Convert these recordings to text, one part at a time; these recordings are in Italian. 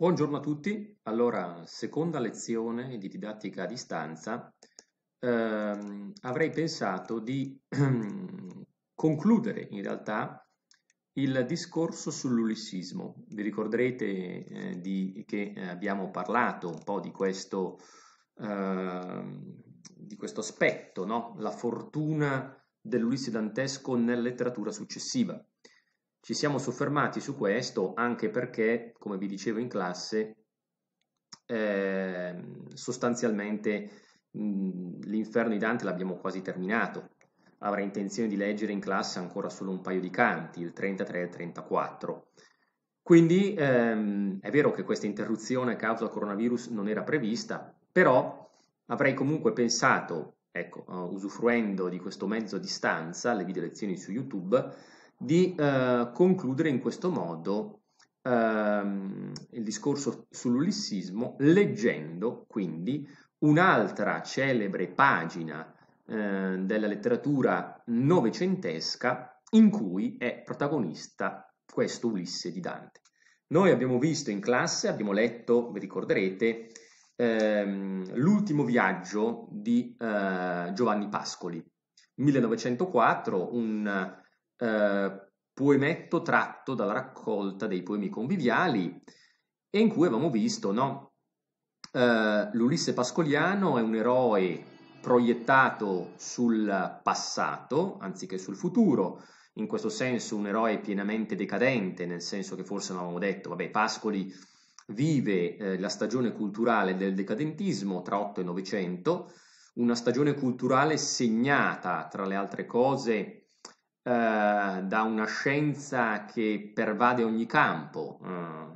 Buongiorno a tutti, allora seconda lezione di didattica a distanza, ehm, avrei pensato di concludere in realtà il discorso sull'ulissismo. Vi ricorderete eh, di, che eh, abbiamo parlato un po' di questo, ehm, di questo aspetto, no? la fortuna dell'Ulisse dantesco nella letteratura successiva. Ci siamo soffermati su questo anche perché, come vi dicevo in classe, eh, sostanzialmente mh, mhmm, l'inferno di Dante l'abbiamo quasi terminato. Avrà intenzione di leggere in classe ancora solo un paio di canti, il 33 e il 34. Quindi ehm, è vero che questa interruzione a causa del coronavirus non era prevista, però avrei comunque pensato, ecco, uh, usufruendo di questo mezzo a distanza, le video lezioni su YouTube, di eh, concludere in questo modo ehm, il discorso sull'ulissismo, leggendo quindi un'altra celebre pagina eh, della letteratura novecentesca in cui è protagonista questo Ulisse di Dante. Noi abbiamo visto in classe, abbiamo letto, vi ricorderete, ehm, l'ultimo viaggio di eh, Giovanni Pascoli, 1904, un eh, poemetto tratto dalla raccolta dei poemi conviviali e in cui avevamo visto no? eh, l'Ulisse Pascoliano è un eroe proiettato sul passato anziché sul futuro, in questo senso un eroe pienamente decadente, nel senso che forse avevamo detto, vabbè, Pascoli vive eh, la stagione culturale del decadentismo tra 8 e 900, una stagione culturale segnata, tra le altre cose, eh, da una scienza che pervade ogni campo,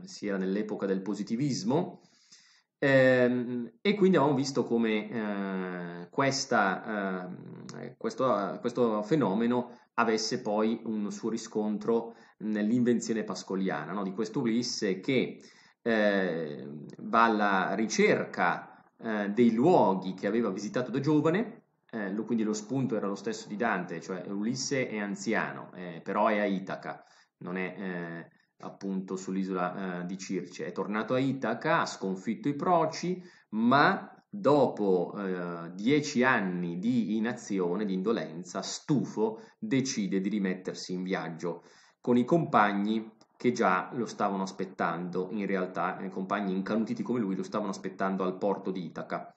eh, sia nell'epoca del positivismo, ehm, e quindi abbiamo visto come eh, questa, eh, questo, questo, fenomeno avesse poi un suo riscontro nell'invenzione pascoliana no? di questo Ulisse che eh, va alla ricerca eh, dei luoghi che aveva visitato da giovane eh, lo, quindi lo spunto era lo stesso di Dante, cioè Ulisse è anziano, eh, però è a Itaca, non è eh, appunto sull'isola eh, di Circe. È tornato a Itaca, ha sconfitto i Proci, ma dopo eh, dieci anni di inazione, di indolenza, stufo, decide di rimettersi in viaggio con i compagni che già lo stavano aspettando, in realtà i eh, compagni incanutiti come lui lo stavano aspettando al porto di Itaca.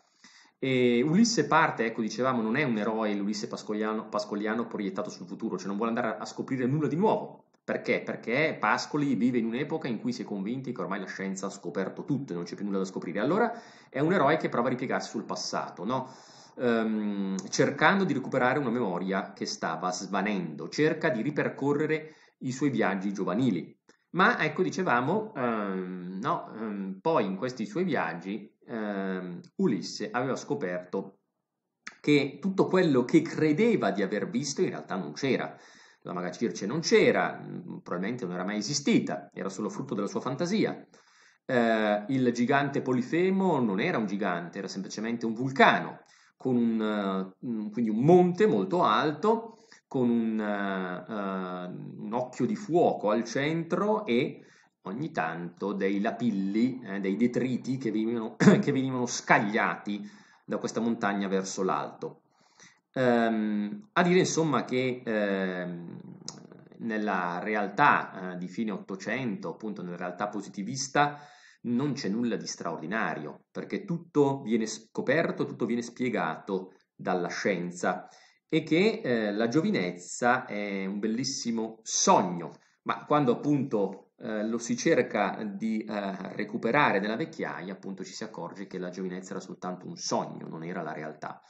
E Ulisse parte, ecco, dicevamo, non è un eroe l'Ulisse pascoliano, pascoliano proiettato sul futuro, cioè non vuole andare a scoprire nulla di nuovo. Perché? Perché Pascoli vive in un'epoca in cui si è convinti che ormai la scienza ha scoperto tutto e non c'è più nulla da scoprire. Allora è un eroe che prova a ripiegarsi sul passato, no? ehm, cercando di recuperare una memoria che stava svanendo, cerca di ripercorrere i suoi viaggi giovanili. Ma ecco, dicevamo, ehm, no, ehm, poi in questi suoi viaggi ehm, Ulisse aveva scoperto che tutto quello che credeva di aver visto in realtà non c'era. La maga Circe non c'era, mm, probabilmente non era mai esistita, era solo frutto della sua fantasia. Eh, il gigante Polifemo non era un gigante, era semplicemente un vulcano, con un, eh, quindi un monte molto alto, con un, uh, un occhio di fuoco al centro e ogni tanto dei lapilli, eh, dei detriti che venivano, che venivano, scagliati da questa montagna verso l'alto. Ehm, a dire insomma che ehm, nella realtà eh, di fine Ottocento, appunto nella realtà positivista, non c'è nulla di straordinario, perché tutto viene scoperto, tutto viene spiegato dalla scienza e che eh, la giovinezza è un bellissimo sogno, ma quando appunto eh, lo si cerca di eh, recuperare nella vecchiaia, appunto ci si accorge che la giovinezza era soltanto un sogno, non era la realtà.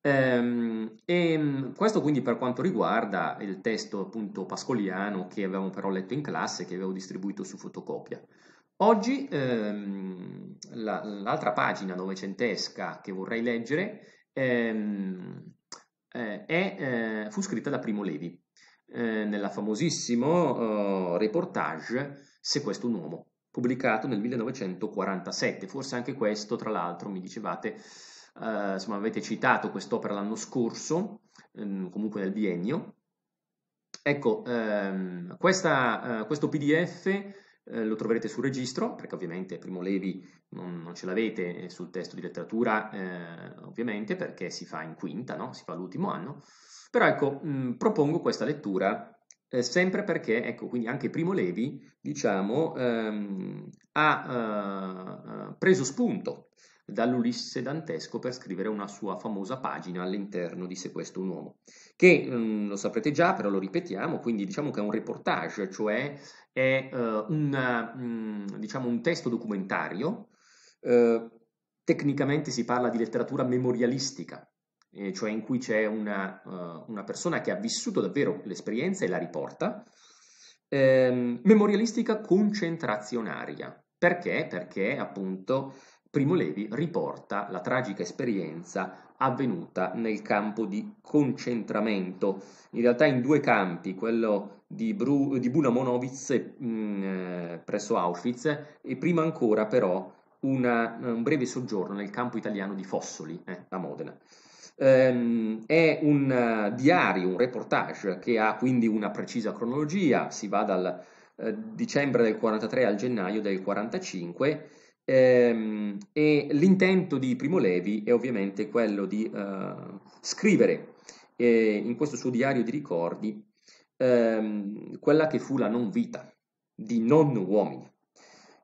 Ehm, e mm, questo quindi per quanto riguarda il testo appunto pascoliano che avevamo però letto in classe, che avevo distribuito su fotocopia. Oggi ehm, la, l'altra pagina novecentesca che vorrei leggere ehm, eh, eh fu scritta da Primo Levi eh, nel famosissimo eh, reportage Se questo è un uomo, pubblicato nel 1947. Forse anche questo, tra l'altro, mi dicevate, eh, insomma, avete citato quest'opera l'anno scorso, ehm, comunque nel biennio. Ecco, ehm, questa, eh, questo PDF eh, lo troverete sul registro, perché ovviamente Primo Levi non, non ce l'avete eh, sul testo di letteratura, eh, ovviamente, perché si fa in quinta, no? si fa l'ultimo anno. Però ecco, mh, mm, propongo questa lettura eh, sempre perché, ecco, quindi anche Primo Levi, diciamo, ehm, ha eh, preso spunto dall'Ulisse dantesco per scrivere una sua famosa pagina all'interno di Se questo un uomo, che mh, mm, lo saprete già, però lo ripetiamo, quindi diciamo che è un reportage, cioè è eh, una, mh, mm, diciamo un testo documentario, eh, tecnicamente si parla di letteratura memorialistica, eh, cioè in cui c'è una, uh, una, persona che ha vissuto davvero l'esperienza e la riporta, ehm, memorialistica concentrazionaria. Perché? Perché appunto Primo Levi riporta la tragica esperienza avvenuta nel campo di concentramento, in realtà in due campi, quello di, Bru- di Buna Monowitz mh, mm, eh, presso Auschwitz e prima ancora però una, un breve soggiorno nel campo italiano di Fossoli, eh, a Modena. Ehm, è un eh, diario, un reportage che ha quindi una precisa cronologia, si va dal eh, dicembre del 43 al gennaio del 45 ehm, e l'intento di Primo Levi è ovviamente quello di eh, scrivere eh, in questo suo diario di ricordi ehm, quella che fu la non vita di non uomini,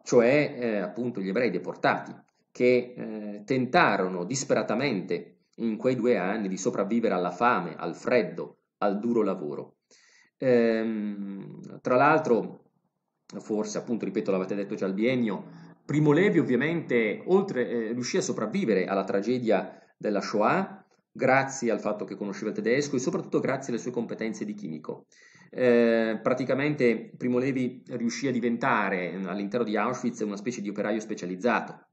cioè eh, appunto gli ebrei deportati che eh, tentarono disperatamente in quei due anni di sopravvivere alla fame, al freddo, al duro lavoro. Ehm, tra l'altro, forse appunto, ripeto, l'avete detto già al biennio, Primo Levi ovviamente oltre, eh, riuscì a sopravvivere alla tragedia della Shoah grazie al fatto che conosceva il tedesco e soprattutto grazie alle sue competenze di chimico. Eh, praticamente Primo Levi riuscì a diventare all'interno di Auschwitz una specie di operaio specializzato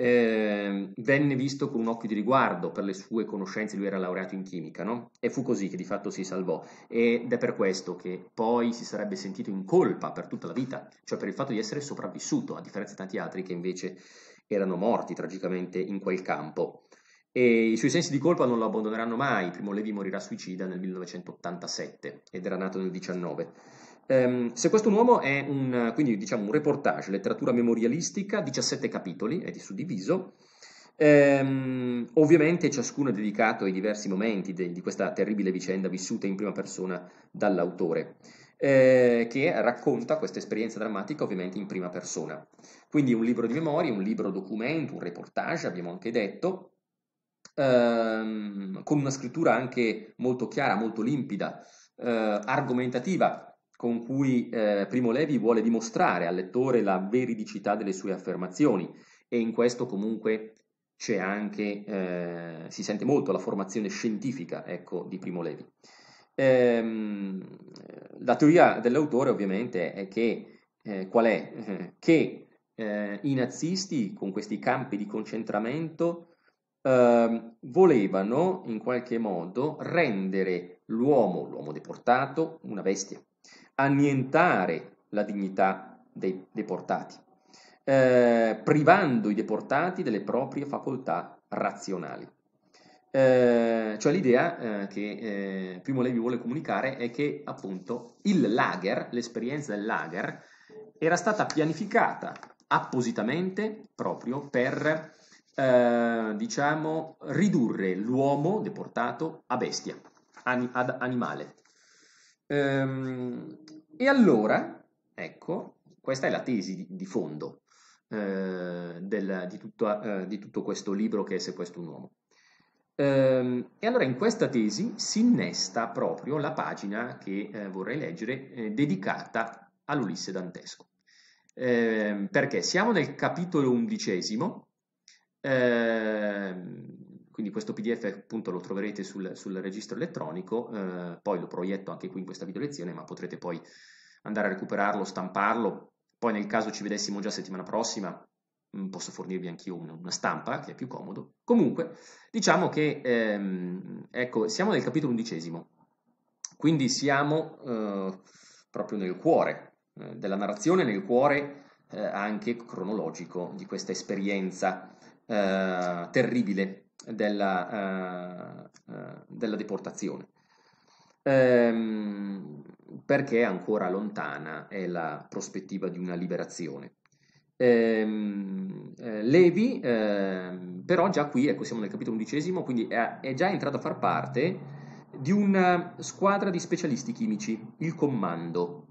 eh, venne visto con un occhio di riguardo per le sue conoscenze, lui era laureato in chimica, no? E fu così che di fatto si salvò. Ed è per questo che poi si sarebbe sentito in colpa per tutta la vita, cioè per il fatto di essere sopravvissuto, a differenza di tanti altri che invece erano morti tragicamente in quel campo. E i suoi sensi di colpa non lo abbandoneranno mai. Primo Levi morirà suicida nel 1987 ed era nato nel 19. Um, ehm, Sequestr'un è un, quindi, diciamo, un reportage, letteratura memorialistica, 17 capitoli, è di suddiviso. Um, ovviamente ciascuno è dedicato ai diversi momenti de, di questa terribile vicenda vissuta in prima persona dall'autore, eh, che racconta questa esperienza drammatica ovviamente in prima persona. Quindi un libro di memorie, un libro documento, un reportage, abbiamo anche detto, um, con una scrittura anche molto chiara, molto limpida, uh, argomentativa, con cui eh, Primo Levi vuole dimostrare al lettore la veridicità delle sue affermazioni e in questo comunque c'è anche, eh, si sente molto la formazione scientifica ecco, di Primo Levi. Ehm, la teoria dell'autore ovviamente è che, eh, qual è? Che eh, i nazisti con questi campi di concentramento ehm, volevano in qualche modo rendere l'uomo, l'uomo deportato, una bestia, annientare la dignità dei deportati, eh, privando i deportati delle proprie facoltà razionali. Eh, cioè l'idea eh, che eh, Primo Levi vuole comunicare è che appunto il lager, l'esperienza del lager, era stata pianificata appositamente proprio per eh, diciamo ridurre l'uomo deportato a bestia, ad animale, Ehm, e allora, ecco, questa è la tesi di, di fondo eh, del, di, tutto, eh, di, tutto, questo libro che è Se questo un uomo. Ehm, e allora in questa tesi si innesta proprio la pagina che eh, vorrei leggere eh, dedicata all'Ulisse Dantesco. Ehm, perché siamo nel capitolo undicesimo, eh, quindi questo PDF appunto lo troverete sul, sul registro elettronico, eh, poi lo proietto anche qui in questa video lezione, ma potrete poi andare a recuperarlo, stamparlo. Poi nel caso ci vedessimo già settimana prossima, mm, posso fornirvi anch'io una stampa che è più comodo. Comunque, diciamo che ehm, ecco, siamo nel capitolo undicesimo, quindi siamo eh, proprio nel cuore eh, della narrazione, nel cuore eh, anche cronologico di questa esperienza eh, terribile della, eh, eh, della deportazione, ehm, perché ancora lontana è la prospettiva di una liberazione. Ehm, eh, Levi, ehm, però già qui, ecco siamo nel capitolo undicesimo, quindi è, è già entrato a far parte di una squadra di specialisti chimici, il Commando.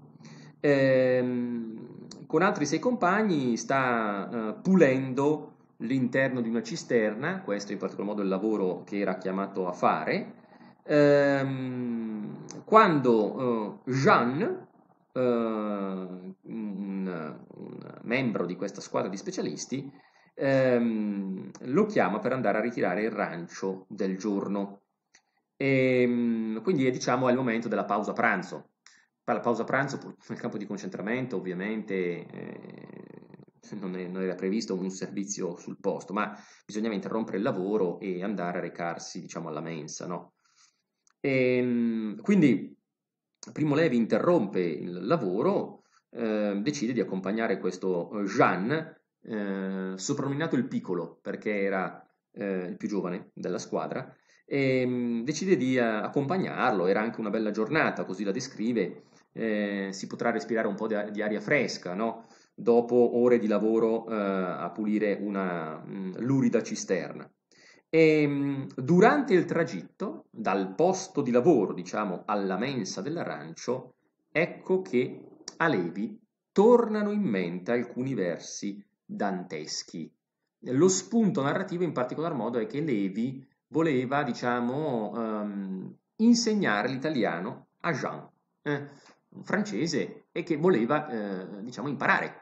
Ehm, con altri sei compagni sta eh, pulendo l'interno di una cisterna, questo in particolar modo è il lavoro che era chiamato a fare, ehm, quando eh, Jean, eh, un, un, membro di questa squadra di specialisti, ehm, lo chiama per andare a ritirare il rancio del giorno. E, ehm, quindi è, diciamo, è il momento della pausa pranzo. Per la pausa pranzo nel campo di concentramento ovviamente eh, non, è, non, era previsto un servizio sul posto, ma bisognava interrompere il lavoro e andare a recarsi, diciamo, alla mensa, no? E, ehm, quindi Primo Levi interrompe il lavoro, eh, decide di accompagnare questo eh, Jean, eh, soprannominato il piccolo perché era eh, il più giovane della squadra, e ehm, decide di eh, accompagnarlo, era anche una bella giornata, così la descrive, eh, si potrà respirare un po' di aria fresca, no? dopo ore di lavoro eh, a pulire una mh, mm, lurida cisterna. E ehm, durante il tragitto, dal posto di lavoro, diciamo, alla mensa dell'arancio, ecco che a Levi tornano in mente alcuni versi danteschi. Lo spunto narrativo in particolar modo è che Levi voleva, diciamo, ehm, insegnare l'italiano a Jean, eh, un francese, e che voleva, eh, diciamo, imparare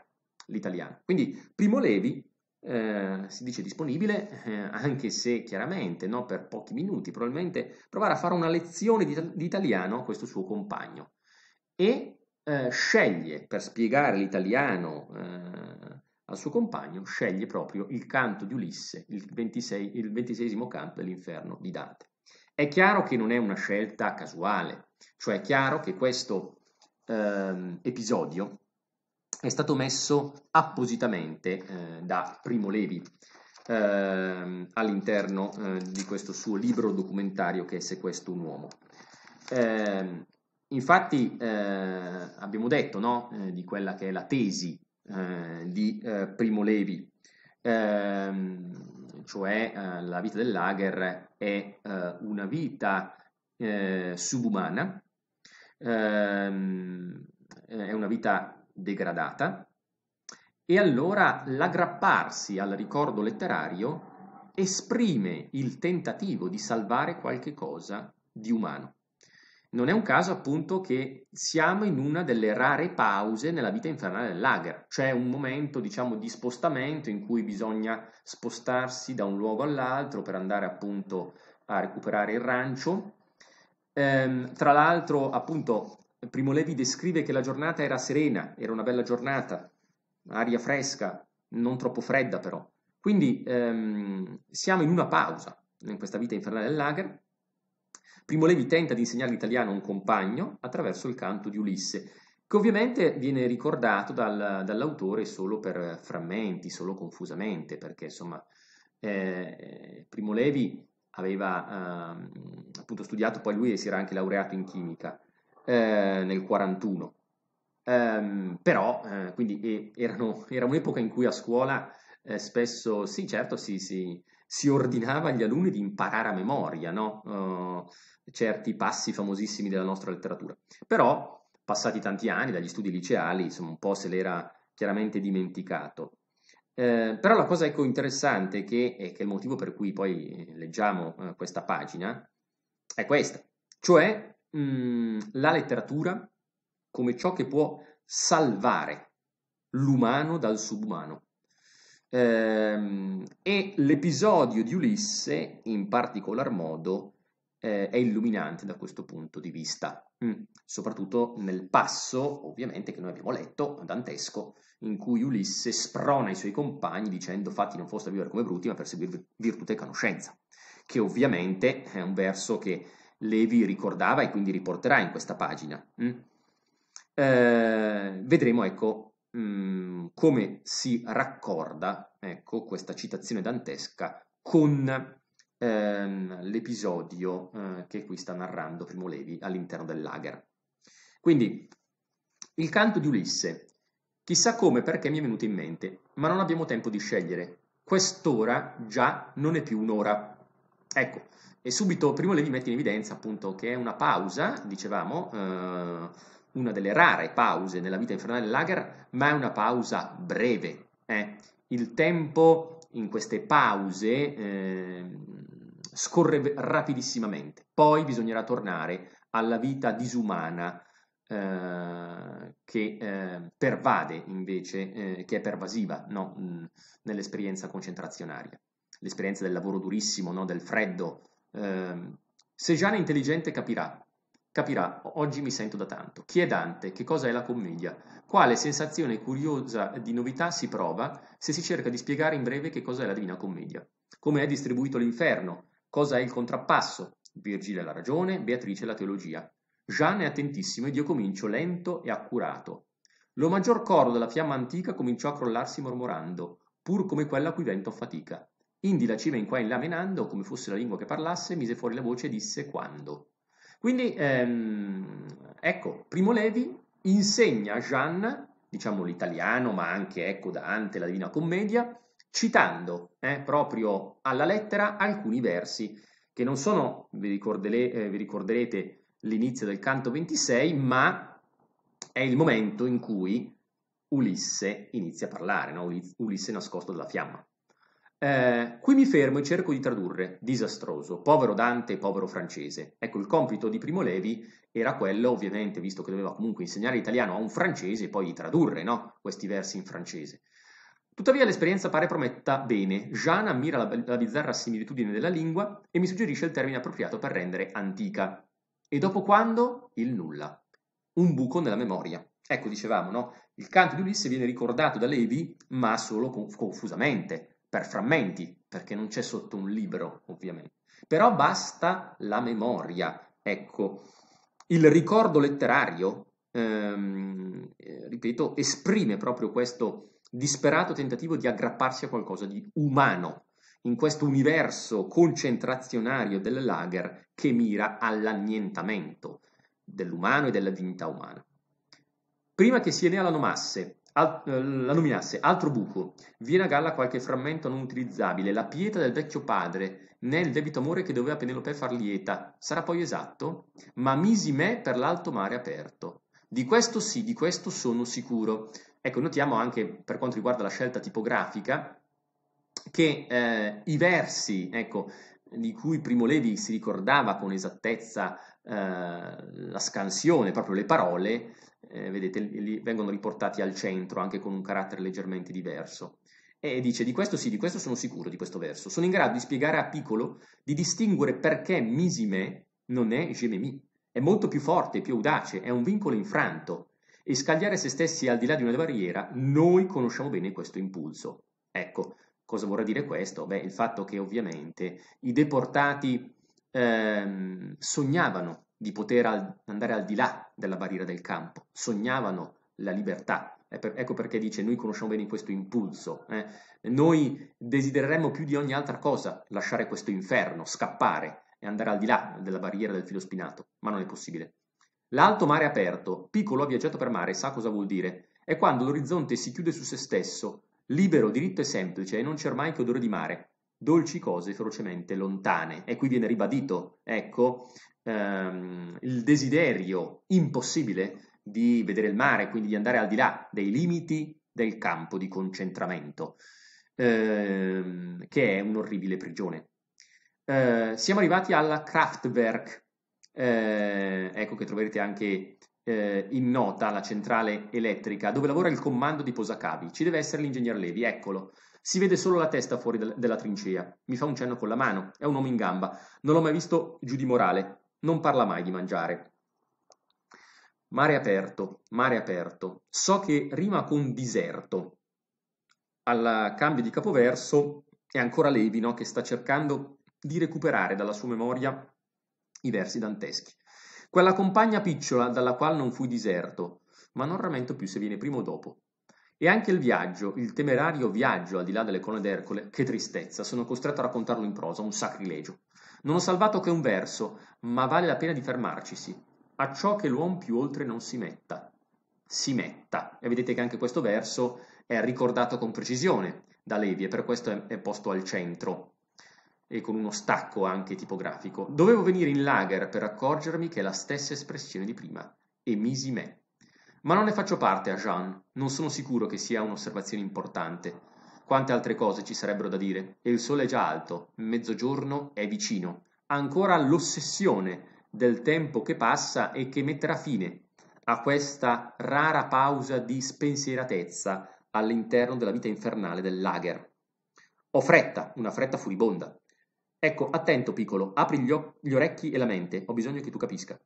l'italiano. Quindi Primo Levi eh, si dice disponibile, eh, anche se chiaramente no, per pochi minuti, probabilmente provare a fare una lezione di, di italiano a questo suo compagno e eh, sceglie per spiegare l'italiano eh, al suo compagno, sceglie proprio il canto di Ulisse, il, 26, il 26 canto dell'inferno di Dante. È chiaro che non è una scelta casuale, cioè è chiaro che questo ehm, episodio è stato messo appositamente eh, da Primo Levi eh, all'interno eh, di questo suo libro documentario che è Se questo un uomo. Ehm, infatti eh, abbiamo detto no, eh, di quella che è la tesi eh, di Primo Levi, ehm, cioè la vita del lager è una vita subumana, ehm, è una vita degradata e allora l'aggrapparsi al ricordo letterario esprime il tentativo di salvare qualche cosa di umano. Non è un caso appunto che siamo in una delle rare pause nella vita infernale dell'agra, cioè un momento diciamo di spostamento in cui bisogna spostarsi da un luogo all'altro per andare appunto a recuperare il rancio. Ehm, tra l'altro appunto Primo Levi descrive che la giornata era serena, era una bella giornata, aria fresca, non troppo fredda però. Quindi ehm, siamo in una pausa in questa vita infernale del lager. Primo Levi tenta di insegnare l'italiano a un compagno attraverso il canto di Ulisse, che ovviamente viene ricordato dal, dall'autore solo per frammenti, solo confusamente, perché insomma eh, Primo Levi aveva eh, appunto studiato, poi lui si era anche laureato in chimica eh, nel 41. Um, ehm, però, eh, quindi erano, era un'epoca in cui a scuola eh, spesso, sì, certo, si, si, si, ordinava agli alunni di imparare a memoria no? uh, certi passi famosissimi della nostra letteratura. Però, passati tanti anni dagli studi liceali, insomma, un po' se l'era chiaramente dimenticato. Eh, però la cosa ecco, interessante, che, è che il motivo per cui poi leggiamo eh, questa pagina, è questa, cioè Mm, la letteratura come ciò che può salvare l'umano dal subumano. Ehm, e l'episodio di Ulisse, in particolar modo, eh, è illuminante da questo punto di vista, mm, soprattutto nel passo, ovviamente, che noi abbiamo letto, dantesco, in cui Ulisse sprona i suoi compagni dicendo fatti non foste a vivere come brutti, ma per seguire virtù e conoscenza, che ovviamente è un verso che Levi ricordava e quindi riporterà in questa pagina. Mm? Eh, vedremo, ecco, mh, mm, come si raccorda, ecco, questa citazione dantesca con ehm, l'episodio eh, che qui sta narrando Primo Levi all'interno del lager. Quindi, il canto di Ulisse. Chissà come, perché mi è venuto in mente, ma non abbiamo tempo di scegliere. Quest'ora già non è più un'ora. Ecco, e subito Primo Levi mette in evidenza appunto che è una pausa, dicevamo, eh, una delle rare pause nella vita infernale del Lager, ma è una pausa breve. Eh. Il tempo in queste pause eh, scorre rapidissimamente, poi bisognerà tornare alla vita disumana eh, che eh, pervade invece, eh, che è pervasiva no? nell'esperienza concentrazionaria l'esperienza del lavoro durissimo, no? del freddo. Ehm, se Sejana è intelligente capirà. Capirà, oggi mi sento da tanto. Chi è Dante? Che cosa è la commedia? Quale sensazione curiosa di novità si prova se si cerca di spiegare in breve che cosa è la Divina Commedia? Come è distribuito l'inferno? Cosa è il contrappasso? Virgilio la ragione, Beatrice la teologia. Jean è attentissimo ed io comincio lento e accurato. Lo maggior coro della fiamma antica cominciò a crollarsi mormorando, pur come quella a cui vento fatica. Indi la cima in qua e in là menando, come fosse la lingua che parlasse, mise fuori la voce e disse quando. Quindi, ehm, ecco, Primo Levi insegna a Jeanne, diciamo l'italiano, ma anche, ecco, Dante, la Divina Commedia, citando eh, proprio alla lettera alcuni versi che non sono, vi, eh, vi ricorderete, l'inizio del canto 26, ma è il momento in cui Ulisse inizia a parlare, no? Ulisse nascosto dalla fiamma. Eh, qui mi fermo e cerco di tradurre. Disastroso. Povero Dante, povero francese. Ecco, il compito di Primo Levi era quello, ovviamente, visto che doveva comunque insegnare italiano a un francese e poi tradurre, no? Questi versi in francese. Tuttavia l'esperienza pare prometta bene. Jean ammira la, la bizzarra similitudine della lingua e mi suggerisce il termine appropriato per rendere antica. E dopo quando? Il nulla. Un buco nella memoria. Ecco, dicevamo, no? Il canto di Ulisse viene ricordato da Levi, ma solo confusamente. confusamente per frammenti, perché non c'è sotto un libro, ovviamente. Però basta la memoria, ecco, il ricordo letterario, ehm, eh, ripeto, esprime proprio questo disperato tentativo di aggrapparsi a qualcosa di umano in questo universo concentrazionario delle lager che mira all'annientamento dell'umano e della dignità umana. Prima che si ne masse, al, eh, la nominasse altro buco, viene a galla qualche frammento non utilizzabile, la pietra del vecchio padre, né il debito amore che doveva Penelope far lieta, sarà poi esatto? Ma misi me per l'alto mare aperto. Di questo sì, di questo sono sicuro. Ecco, notiamo anche per quanto riguarda la scelta tipografica che eh, i versi, ecco, di cui Primo Levi si ricordava con esattezza eh, la scansione, proprio le parole, eh, vedete, li, vengono riportati al centro anche con un carattere leggermente diverso. E dice di questo sì, di questo sono sicuro, di questo verso. Sono in grado di spiegare a Piccolo di distinguere perché Misime non è Gememi. È molto più forte, più audace, è un vincolo infranto. E scagliare se stessi al di là di una barriera, noi conosciamo bene questo impulso. Ecco, cosa vorrà dire questo? Beh, il fatto che ovviamente i deportati ehm, sognavano di poter andare al di là della barriera del campo, sognavano la libertà. Ecco perché dice noi conosciamo bene questo impulso, eh? noi desidereremmo più di ogni altra cosa lasciare questo inferno, scappare e andare al di là della barriera del filo spinato, ma non è possibile. L'alto mare aperto, piccolo ha viaggiato per mare, sa cosa vuol dire, è quando l'orizzonte si chiude su se stesso, libero, diritto e semplice, e non c'è ormai che odore di mare, dolci cose ferocemente lontane. E qui viene ribadito, ecco, ehm, il desiderio impossibile di vedere il mare, quindi di andare al di là dei limiti del campo di concentramento, ehm, che è un'orribile prigione. Eh, siamo arrivati alla Kraftwerk, eh, ecco che troverete anche eh, in nota la centrale elettrica, dove lavora il comando di Posacavi. Ci deve essere l'ingegner Levi, eccolo. Si vede solo la testa fuori del, della trincea. Mi fa un cenno con la mano, è un uomo in gamba. Non l'ho mai visto giù di morale. Non parla mai di mangiare. Mare aperto, mare aperto. So che rima con diserto. Al cambio di capoverso è ancora Levino che sta cercando di recuperare dalla sua memoria i versi danteschi. Quella compagna picciola dalla quale non fui diserto, ma non rammento più se viene prima o dopo. E anche il viaggio, il temerario viaggio al di là delle colonne d'Ercole, che tristezza, sono costretto a raccontarlo in prosa, un sacrilegio. Non ho salvato che un verso, ma vale la pena di fermarcisi, a ciò che l'uomo più oltre non si metta. Si metta. E vedete che anche questo verso è ricordato con precisione da Levi e per questo è, posto al centro e con uno stacco anche tipografico. Dovevo venire in lager per accorgermi che è la stessa espressione di prima, e misi me. Ma non ne faccio parte a Jean, non sono sicuro che sia un'osservazione importante. Quante altre cose ci sarebbero da dire? il sole è già alto, mezzogiorno è vicino. Ancora l'ossessione del tempo che passa e che metterà fine a questa rara pausa di spensieratezza all'interno della vita infernale del lager. Ho fretta, una fretta furibonda. Ecco, attento piccolo, apri gli, gli, orecchi e la mente, ho bisogno che tu capisca.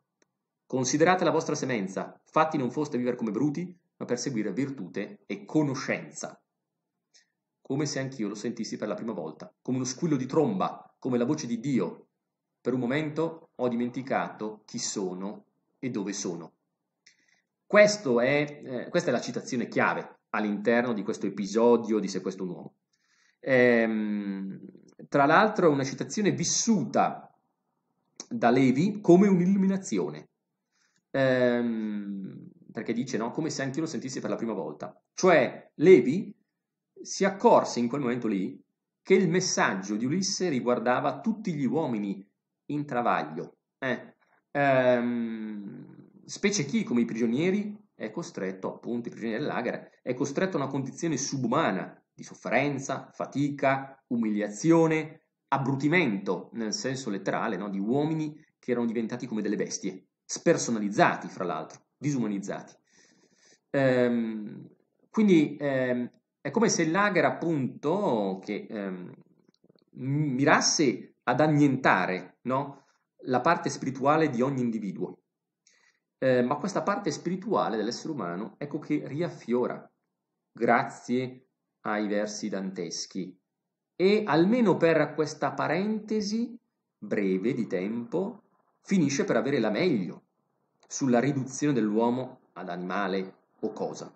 Considerate la vostra semenza, fatti non foste a vivere come bruti, ma per seguire virtute e conoscenza come se anch'io lo sentissi per la prima volta, come uno squillo di tromba, come la voce di Dio. Per un momento ho dimenticato chi sono e dove sono. È, eh, questa è la citazione chiave all'interno di questo episodio di Se questo un uomo. Ehm, tra l'altro è una citazione vissuta da Levi come un'illuminazione, ehm, perché dice no, come se anch'io lo sentissi per la prima volta. Cioè Levi si accorse in quel momento lì che il messaggio di Ulisse riguardava tutti gli uomini in travaglio, eh, ehm, specie chi come i prigionieri è costretto, appunto i prigionieri del lager, è costretto a una condizione subumana di sofferenza, fatica, umiliazione, abbrutimento, nel senso letterale, no? di uomini che erano diventati come delle bestie, spersonalizzati fra l'altro, disumanizzati. Ehm, quindi ehm, è come se il lager, appunto, che ehm, mirasse ad annientare no? la parte spirituale di ogni individuo. Eh, ma questa parte spirituale dell'essere umano ecco che riaffiora grazie ai versi danteschi. E almeno per questa parentesi breve di tempo finisce per avere la meglio sulla riduzione dell'uomo ad animale o cosa.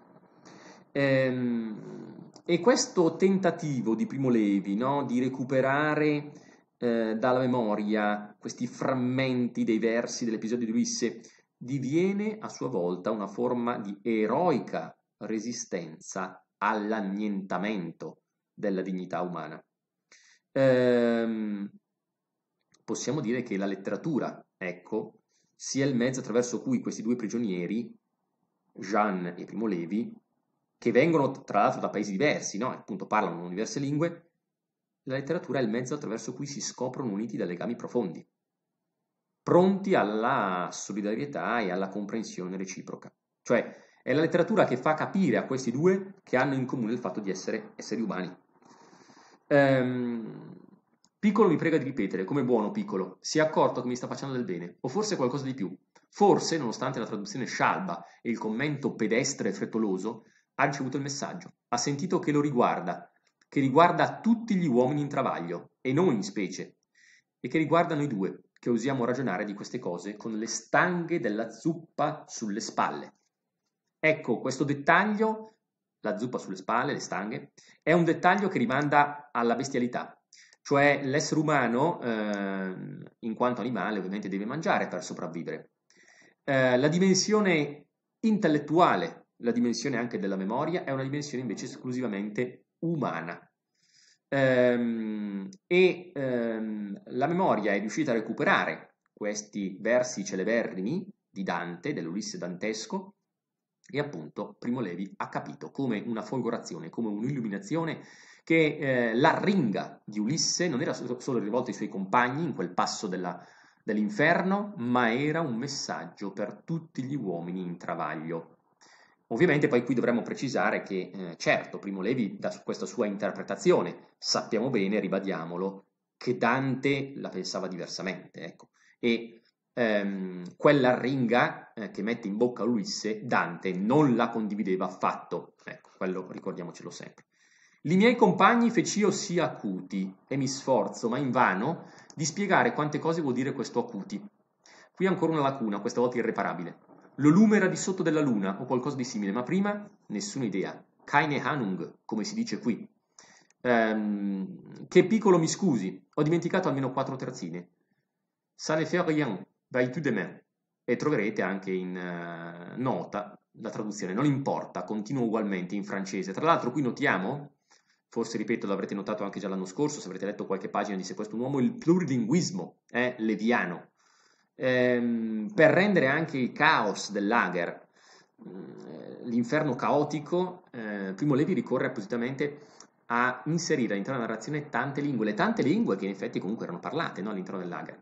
Ehm, e questo tentativo di Primo Levi no, di recuperare eh, dalla memoria questi frammenti dei versi dell'episodio di Ulisse diviene a sua volta una forma di eroica resistenza all'annientamento della dignità umana. Ehm, possiamo dire che la letteratura, ecco, sia il mezzo attraverso cui questi due prigionieri, Jeanne e Primo Levi, che vengono tra l'altro da paesi diversi, no? appunto parlano diverse lingue, la letteratura è il mezzo attraverso cui si scoprono uniti da legami profondi, pronti alla solidarietà e alla comprensione reciproca. Cioè è la letteratura che fa capire a questi due che hanno in comune il fatto di essere esseri umani. Ehm, piccolo mi prega di ripetere, come buono piccolo, si è accorto che mi sta facendo del bene, o forse qualcosa di più. Forse, nonostante la traduzione scialba e il commento pedestre e frettoloso, ha ricevuto il messaggio, ha sentito che lo riguarda, che riguarda tutti gli uomini in travaglio, e noi in specie, e che riguarda noi due, che usiamo ragionare di queste cose con le stanghe della zuppa sulle spalle. Ecco, questo dettaglio, la zuppa sulle spalle, le stanghe, è un dettaglio che rimanda alla bestialità, cioè l'essere umano, eh, in quanto animale, ovviamente deve mangiare per sopravvivere. Eh, la dimensione intellettuale la dimensione anche della memoria è una dimensione invece esclusivamente umana. Ehm, e ehm, la memoria è riuscita a recuperare questi versi celeberrimi di Dante, dell'Ulisse dantesco, e appunto Primo Levi ha capito come una folgorazione, come un'illuminazione che eh, l'arringa di Ulisse non era solo rivolta ai suoi compagni in quel passo della, dell'inferno, ma era un messaggio per tutti gli uomini in travaglio. Ovviamente poi qui dovremmo precisare che, eh, certo, Primo Levi, da questa sua interpretazione, sappiamo bene, ribadiamolo, che Dante la pensava diversamente, ecco. E ehm, quella ringa eh, che mette in bocca Ulisse, Dante non la condivideva affatto, ecco, quello ricordiamocelo sempre. I miei compagni fec'io sia acuti, e mi sforzo, ma in vano, di spiegare quante cose vuol dire questo acuti. Qui ancora una lacuna, questa volta irreparabile. Lo lume era di sotto della luna o qualcosa di simile, ma prima nessuna idea. Keine Hanung, come si dice qui. Ehm, che piccolo mi scusi, ho dimenticato almeno quattro terzine. Ça ne fait rien, vai tu demain. E troverete anche in uh, nota la traduzione, non importa, continua ugualmente in francese. Tra l'altro qui notiamo forse ripeto l'avrete notato anche già l'anno scorso se avrete letto qualche pagina di Se questo un uomo, il plurilinguismo è leviano, ehm, per rendere anche il caos del lager, mm, l'inferno caotico, eh, Primo Levi ricorre appositamente a inserire all'interno della narrazione tante lingue, le tante lingue che in effetti comunque erano parlate no, all'interno del lager.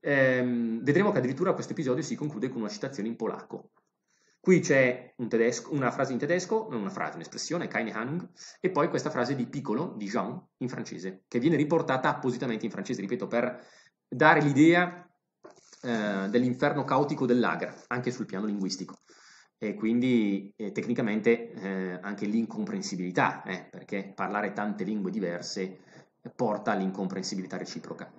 Ehm, vedremo che addirittura questo episodio si conclude con una citazione in polacco. Qui c'è un tedesco, una frase in tedesco, non una frase, un'espressione, keine Ahnung, e poi questa frase di Piccolo, di Jean, in francese, che viene riportata appositamente in francese, ripeto, per dare l'idea eh, dell'inferno caotico dell'Agra, anche sul piano linguistico. E quindi eh, tecnicamente eh, anche l'incomprensibilità, eh, perché parlare tante lingue diverse porta all'incomprensibilità reciproca.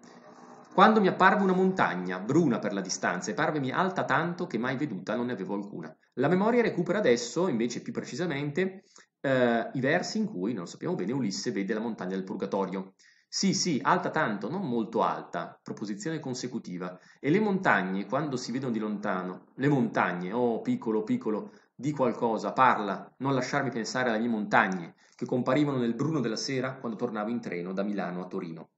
Quando mi apparve una montagna, bruna per la distanza, e parvemi alta tanto che mai veduta non ne avevo alcuna. La memoria recupera adesso, invece più precisamente, eh, i versi in cui, non lo sappiamo bene, Ulisse vede la montagna del Purgatorio. Sì, sì, alta tanto, non molto alta, proposizione consecutiva. E le montagne, quando si vedono di lontano, le montagne, oh piccolo, piccolo, di qualcosa, parla, non lasciarmi pensare alle mie montagne, che comparivano nel bruno della sera quando tornavo in treno da Milano a Torino.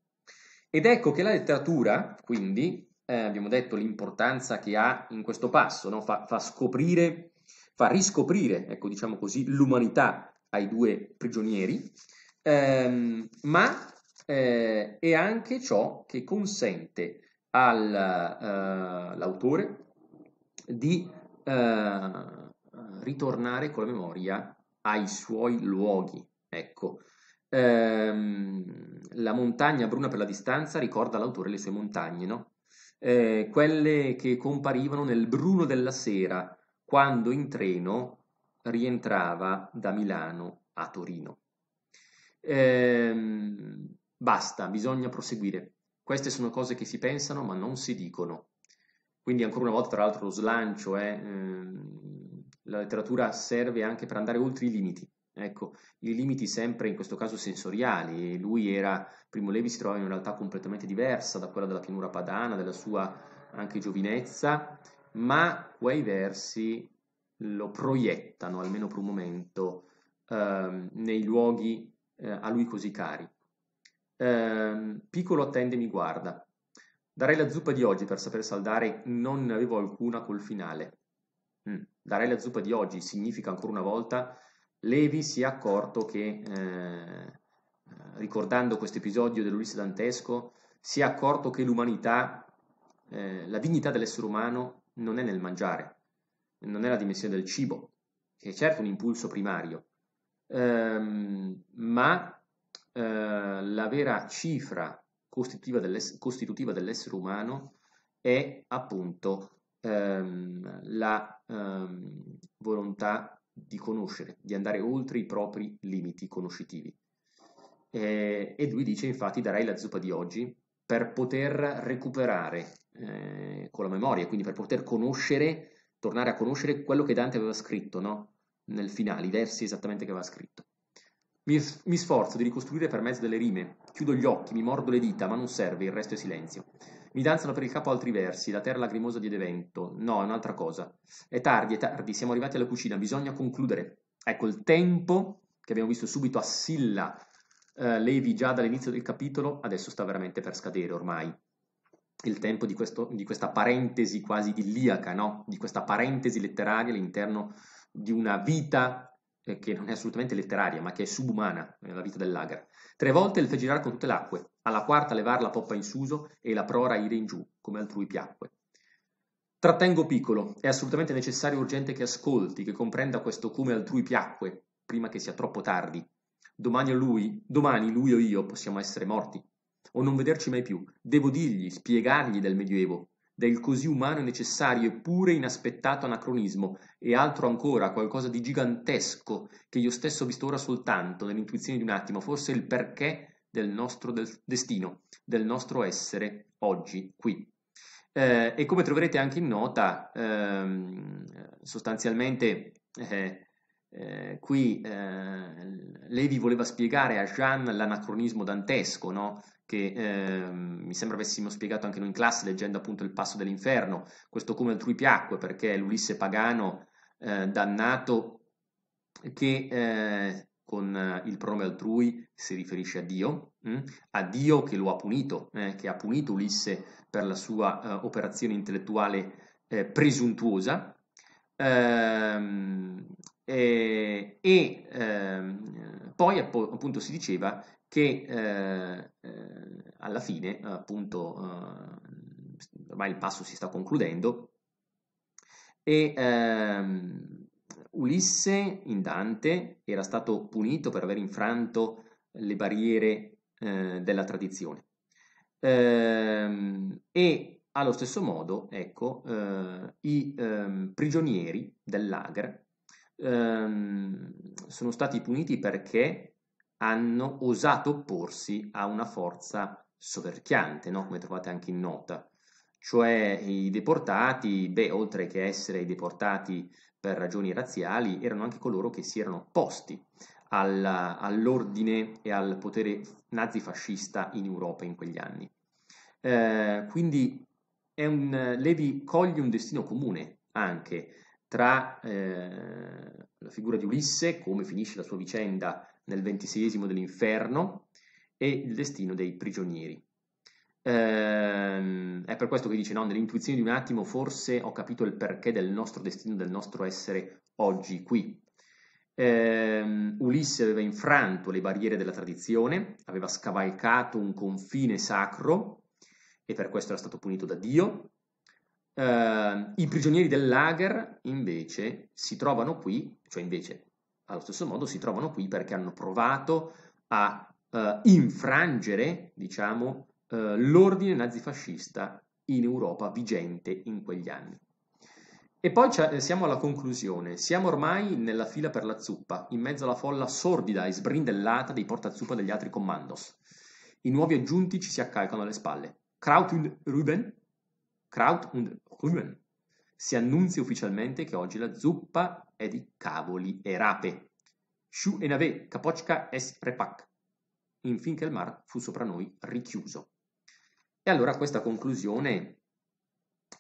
Ed ecco che la letteratura, quindi, eh, abbiamo detto l'importanza che ha in questo passo, no? fa, fa scoprire, fa riscoprire, ecco diciamo così, l'umanità ai due prigionieri, ehm, ma eh, è anche ciò che consente all'autore eh, di eh, ritornare con la memoria ai suoi luoghi. Ecco, ehm, la montagna bruna per la distanza ricorda l'autore le sue montagne, no? Eh, quelle che comparivano nel bruno della sera quando in treno rientrava da Milano a Torino. Ehm, Basta, bisogna proseguire. Queste sono cose che si pensano ma non si dicono. Quindi ancora una volta, tra l'altro, lo slancio è... Ehm, la letteratura serve anche per andare oltre i limiti. Ecco, i limiti sempre in questo caso sensoriali, lui era, Primo Levi si trova in una realtà completamente diversa da quella della pianura padana, della sua anche giovinezza, ma quei versi lo proiettano, almeno per un momento, ehm, nei luoghi eh, a lui così cari. Ehm, piccolo attende e mi guarda. Darei la zuppa di oggi per saper saldare, non ne avevo alcuna col finale. Mm. Darei la zuppa di oggi significa ancora una volta Levi si è accorto che, eh, eh ricordando questo episodio dell'Ulisse Dantesco, si è accorto che l'umanità, eh, la dignità dell'essere umano non è nel mangiare, non è la dimensione del cibo, che è certo un impulso primario, ehm, ma eh, la vera cifra costitutiva, dell'ess- costitutiva dell'essere umano è appunto ehm, la ehm, volontà di conoscere, di andare oltre i propri limiti conoscitivi. Eh, e lui dice infatti darai la zuppa di oggi per poter recuperare eh, con la memoria, quindi per poter conoscere, tornare a conoscere quello che Dante aveva scritto no? nel finale, i versi esattamente che aveva scritto. Mi, mi sforzo di ricostruire per mezzo delle rime. Chiudo gli occhi, mi mordo le dita, ma non serve, il resto è silenzio. Mi danzano per il capo altri versi, la terra lacrimosa di Devento. No, è un'altra cosa. È tardi, è tardi, siamo arrivati alla cucina, bisogna concludere. Ecco, il tempo che abbiamo visto subito a Silla eh, Levi già dall'inizio del capitolo, adesso sta veramente per scadere ormai. Il tempo di, questo, di questa parentesi quasi idilliaca, no? di questa parentesi letteraria all'interno di una vita eh, che non è assolutamente letteraria, ma che è subumana nella vita dell'agra. Tre volte il fe girar con tutte le acque, alla quarta levar la poppa in suso e la prora ire in giù, come altrui piacque. Trattengo piccolo, è assolutamente necessario e urgente che ascolti, che comprenda questo come altrui piacque, prima che sia troppo tardi. Domani lui, domani lui o io possiamo essere morti, o non vederci mai più. Devo dirgli, spiegargli del Medioevo, del così umano e necessario eppure inaspettato anacronismo, e altro ancora, qualcosa di gigantesco che io stesso ho visto ora soltanto nell'intuizione di un attimo, forse il perché del nostro del destino, del nostro essere oggi qui. Eh, e come troverete anche in nota, ehm, sostanzialmente eh, eh, qui eh, Levi voleva spiegare a Jean l'anacronismo dantesco, no? che eh, mi sembra avessimo spiegato anche noi in classe leggendo appunto il passo dell'inferno, questo come altrui piacque perché l'Ulisse pagano eh, dannato che eh, con eh, il pronome altrui si riferisce a Dio, mh? Hm? a Dio che lo ha punito, eh, che ha punito Ulisse per la sua operazione intellettuale presuntuosa. Ehm, eh, e, e ehm, poi appunto si diceva che eh, eh, alla fine, appunto, eh, ormai il passo si sta concludendo, e ehm, Ulisse in Dante era stato punito per aver infranto le barriere eh, della tradizione. Ehm, e allo stesso modo, ecco, i ehm, prigionieri dell'Agra ehm, sono stati puniti perché hanno osato opporsi a una forza soverchiante, no? come trovate anche in nota. Cioè i deportati, beh, oltre che essere i deportati per ragioni razziali, erano anche coloro che si erano opposti all'ordine e al potere nazifascista in Europa in quegli anni. Eh, quindi un, Levi coglie un destino comune anche tra eh, la figura di Ulisse, come finisce la sua vicenda nel ventiseiesimo dell'inferno, e il destino dei prigionieri. Ehm, è per questo che dice, no, nell'intuizione di un attimo forse ho capito il perché del nostro destino, del nostro essere oggi qui. Ehm, Ulisse aveva infranto le barriere della tradizione, aveva scavalcato un confine sacro e per questo era stato punito da Dio, eh, i prigionieri del lager invece si trovano qui, cioè invece allo stesso modo si trovano qui perché hanno provato a eh, infrangere, diciamo, eh, l'ordine nazifascista in Europa vigente in quegli anni. E poi eh, siamo alla conclusione, siamo ormai nella fila per la zuppa, in mezzo alla folla sordida e sbrindellata dei portazuppa degli altri commandos. I nuovi aggiunti ci si accalcano alle spalle. Kraut und Ruben Kraut und Rüben. Si annunzia ufficialmente che oggi la zuppa è di cavoli e rape. Shu e nave, capocca es repac. Infin che il mar fu sopra noi richiuso. E allora questa conclusione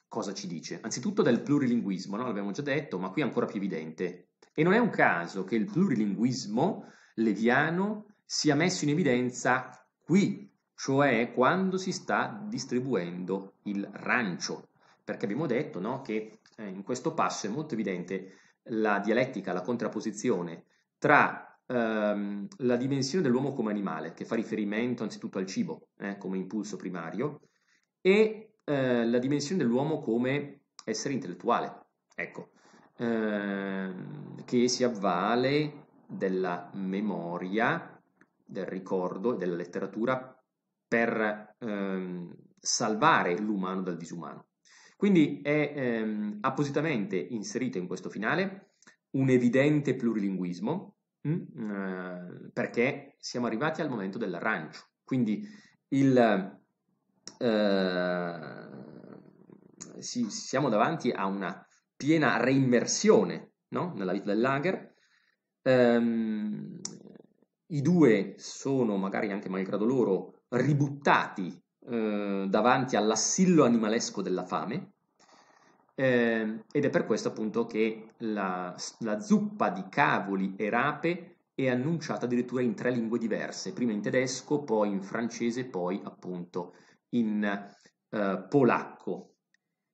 cosa ci dice? Anzitutto del plurilinguismo, no? l'abbiamo già detto, ma qui è ancora più evidente. E non è un caso che il plurilinguismo leviano sia messo in evidenza qui cioè quando si sta distribuendo il rancio, perché abbiamo detto no, che eh, in questo passo è molto evidente la dialettica, la contrapposizione tra ehm, la dimensione dell'uomo come animale, che fa riferimento anzitutto al cibo eh, come impulso primario, e eh, la dimensione dell'uomo come essere intellettuale, ecco, ehm, che si avvale della memoria, del ricordo e della letteratura per ehm, salvare l'umano dal disumano. Quindi è ehm, appositamente inserito in questo finale un evidente plurilinguismo mh, mm, eh, perché siamo arrivati al momento dell'arrancio. Quindi il, eh, si, siamo davanti a una piena reimmersione no? nella vita del lager. Ehm, I due sono magari anche malgrado loro ributtati eh, davanti all'assillo animalesco della fame eh, ed è per questo appunto che la, la zuppa di cavoli e rape è annunciata addirittura in tre lingue diverse, prima in tedesco, poi in francese, poi appunto in eh, polacco.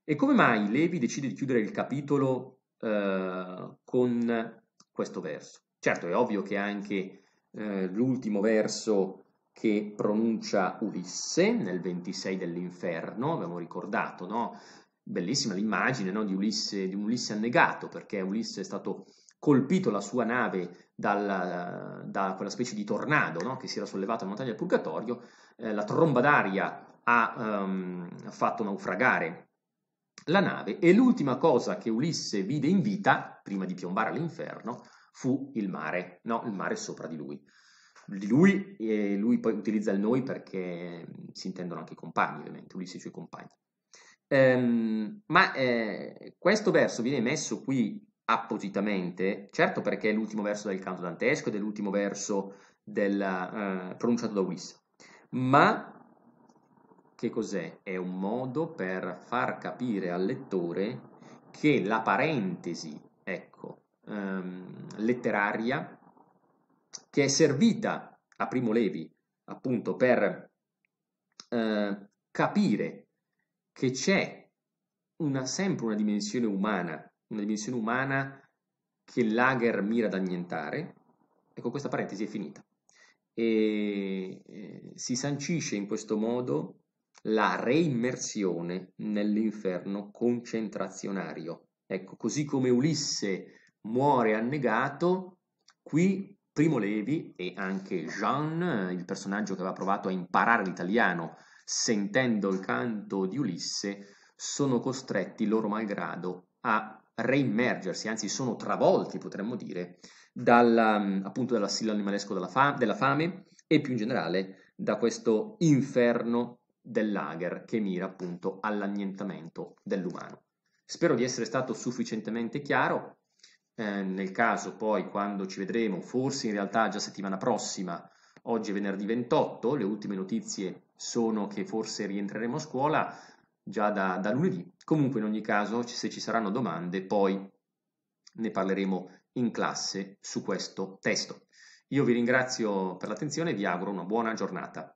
E come mai Levi decide di chiudere il capitolo eh, con questo verso? Certo, è ovvio che anche eh, l'ultimo verso che pronuncia Ulisse nel 26 dell'inferno, abbiamo ricordato, no? Bellissima l'immagine no? di, Ulisse, di un Ulisse annegato, perché Ulisse è stato colpito la sua nave dalla, da quella specie di tornado no? che si era sollevato alla montagna del Purgatorio, eh, la tromba d'aria ha um, fatto naufragare la nave e l'ultima cosa che Ulisse vide in vita, prima di piombare all'inferno, fu il mare, no? il mare sopra di lui di lui e lui poi utilizza il noi perché mm, si intendono anche i compagni, ovviamente, Ulisse e i suoi compagni. Ehm, ma eh, questo verso viene messo qui appositamente, certo perché è l'ultimo verso del canto dantesco ed è l'ultimo verso della, eh, pronunciato da Ulisse, ma che cos'è? È un modo per far capire al lettore che la parentesi, ecco, ehm, letteraria che è servita a Primo Levi appunto per eh, capire che c'è una, sempre una dimensione umana, una dimensione umana che Lager mira ad annientare, ecco questa parentesi è finita. E eh, si sancisce in questo modo la reimmersione nell'inferno concentrazionario. Ecco, così come Ulisse muore annegato, qui Primo Levi e anche Jean, eh, il personaggio che aveva provato a imparare l'italiano sentendo il canto di Ulisse, sono costretti loro malgrado a reimmergersi, anzi sono travolti, potremmo dire, dalla, mm, appunto dall'assillo animalesco della, fa- della fame e più in generale da questo inferno del lager che mira appunto all'annientamento dell'umano. Spero di essere stato sufficientemente chiaro, eh, nel caso poi quando ci vedremo, forse in realtà già settimana prossima, oggi è venerdì 28, le ultime notizie sono che forse rientreremo a scuola già da, da lunedì. Comunque in ogni caso se ci saranno domande poi ne parleremo in classe su questo testo. Io vi ringrazio per l'attenzione e vi auguro una buona giornata.